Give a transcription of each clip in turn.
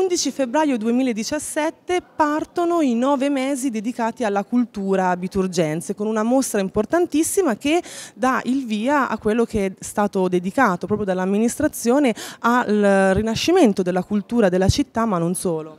11 febbraio 2017 partono i nove mesi dedicati alla cultura biturgense con una mostra importantissima che dà il via a quello che è stato dedicato proprio dall'amministrazione al rinascimento della cultura della città ma non solo.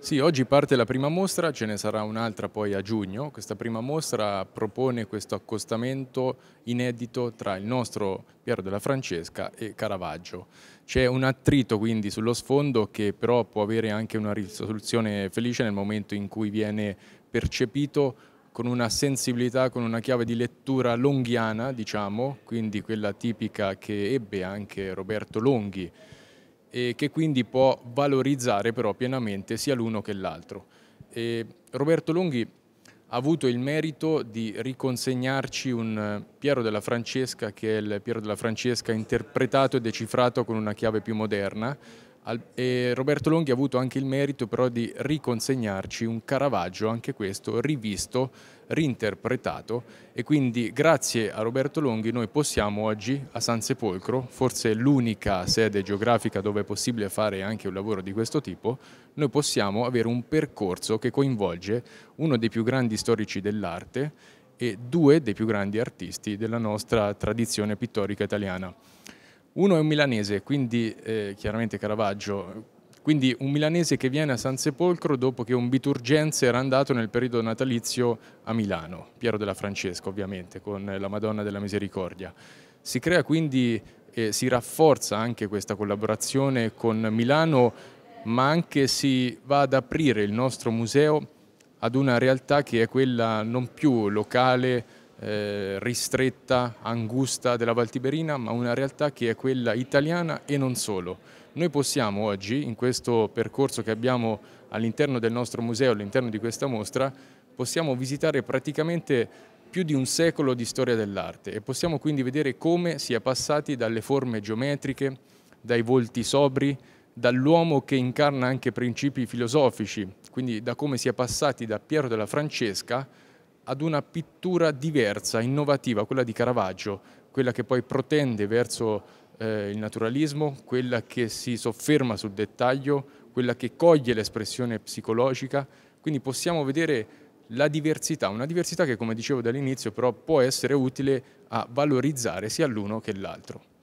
Sì, oggi parte la prima mostra, ce ne sarà un'altra poi a giugno. Questa prima mostra propone questo accostamento inedito tra il nostro Piero della Francesca e Caravaggio. C'è un attrito quindi sullo sfondo che però può avere anche una risoluzione felice nel momento in cui viene percepito con una sensibilità, con una chiave di lettura longhiana, diciamo, quindi quella tipica che ebbe anche Roberto Longhi e che quindi può valorizzare però pienamente sia l'uno che l'altro. Roberto Longhi ha avuto il merito di riconsegnarci un eh, Piero della Francesca che è il Piero della Francesca interpretato e decifrato con una chiave più moderna e Roberto Longhi ha avuto anche il merito però di riconsegnarci un Caravaggio, anche questo rivisto, reinterpretato e quindi grazie a Roberto Longhi noi possiamo oggi a San Sepolcro, forse l'unica sede geografica dove è possibile fare anche un lavoro di questo tipo, noi possiamo avere un percorso che coinvolge uno dei più grandi storici dell'arte e due dei più grandi artisti della nostra tradizione pittorica italiana. Uno è un milanese, quindi eh, chiaramente Caravaggio, quindi un milanese che viene a San Sepolcro dopo che un biturgenze era andato nel periodo natalizio a Milano, Piero della Francesca ovviamente, con la Madonna della Misericordia. Si crea quindi e si rafforza anche questa collaborazione con Milano, ma anche si va ad aprire il nostro museo ad una realtà che è quella non più locale, eh, ristretta, angusta della Valtiberina, ma una realtà che è quella italiana e non solo. Noi possiamo oggi, in questo percorso che abbiamo all'interno del nostro museo, all'interno di questa mostra, possiamo visitare praticamente più di un secolo di storia dell'arte e possiamo quindi vedere come si è passati dalle forme geometriche, dai volti sobri, dall'uomo che incarna anche principi filosofici, quindi da come si è passati da Piero della Francesca ad una pittura diversa, innovativa, quella di Caravaggio, quella che poi protende verso eh, il naturalismo, quella che si sofferma sul dettaglio, quella che coglie l'espressione psicologica, quindi possiamo vedere la diversità, una diversità che come dicevo dall'inizio però può essere utile a valorizzare sia l'uno che l'altro.